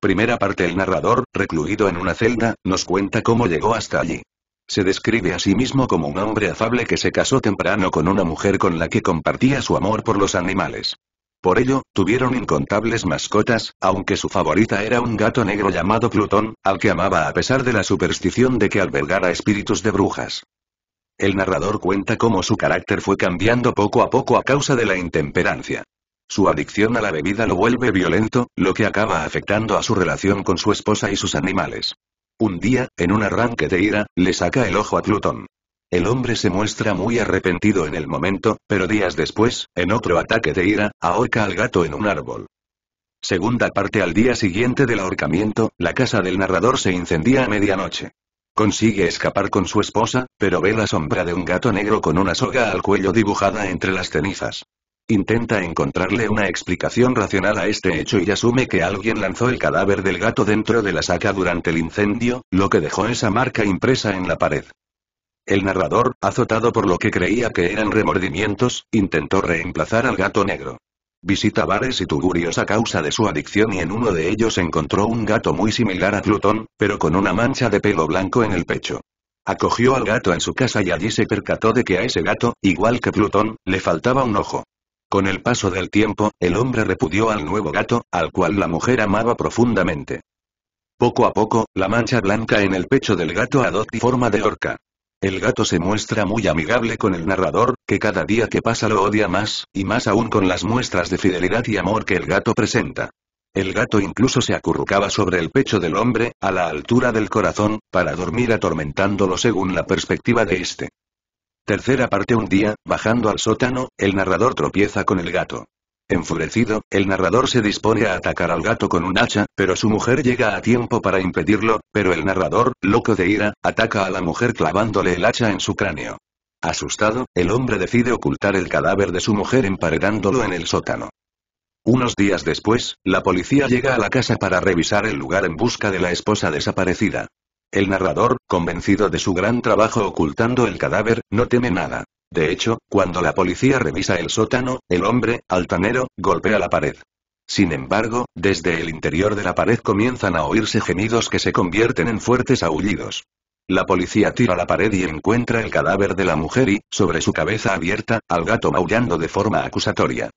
Primera parte El narrador, recluido en una celda, nos cuenta cómo llegó hasta allí. Se describe a sí mismo como un hombre afable que se casó temprano con una mujer con la que compartía su amor por los animales. Por ello, tuvieron incontables mascotas, aunque su favorita era un gato negro llamado Plutón, al que amaba a pesar de la superstición de que albergara espíritus de brujas. El narrador cuenta cómo su carácter fue cambiando poco a poco a causa de la intemperancia. Su adicción a la bebida lo vuelve violento, lo que acaba afectando a su relación con su esposa y sus animales. Un día, en un arranque de ira, le saca el ojo a Plutón. El hombre se muestra muy arrepentido en el momento, pero días después, en otro ataque de ira, ahorca al gato en un árbol. Segunda parte al día siguiente del ahorcamiento, la casa del narrador se incendia a medianoche. Consigue escapar con su esposa, pero ve la sombra de un gato negro con una soga al cuello dibujada entre las cenizas. Intenta encontrarle una explicación racional a este hecho y asume que alguien lanzó el cadáver del gato dentro de la saca durante el incendio, lo que dejó esa marca impresa en la pared. El narrador, azotado por lo que creía que eran remordimientos, intentó reemplazar al gato negro. Visita bares y tugurios a causa de su adicción y en uno de ellos encontró un gato muy similar a Plutón, pero con una mancha de pelo blanco en el pecho. Acogió al gato en su casa y allí se percató de que a ese gato, igual que Plutón, le faltaba un ojo. Con el paso del tiempo, el hombre repudió al nuevo gato, al cual la mujer amaba profundamente. Poco a poco, la mancha blanca en el pecho del gato adopta forma de orca. El gato se muestra muy amigable con el narrador, que cada día que pasa lo odia más, y más aún con las muestras de fidelidad y amor que el gato presenta. El gato incluso se acurrucaba sobre el pecho del hombre, a la altura del corazón, para dormir atormentándolo según la perspectiva de este. Tercera parte Un día, bajando al sótano, el narrador tropieza con el gato. Enfurecido, el narrador se dispone a atacar al gato con un hacha, pero su mujer llega a tiempo para impedirlo, pero el narrador, loco de ira, ataca a la mujer clavándole el hacha en su cráneo. Asustado, el hombre decide ocultar el cadáver de su mujer emparedándolo en el sótano. Unos días después, la policía llega a la casa para revisar el lugar en busca de la esposa desaparecida. El narrador, convencido de su gran trabajo ocultando el cadáver, no teme nada. De hecho, cuando la policía revisa el sótano, el hombre, altanero, golpea la pared. Sin embargo, desde el interior de la pared comienzan a oírse gemidos que se convierten en fuertes aullidos. La policía tira la pared y encuentra el cadáver de la mujer y, sobre su cabeza abierta, al gato maullando de forma acusatoria.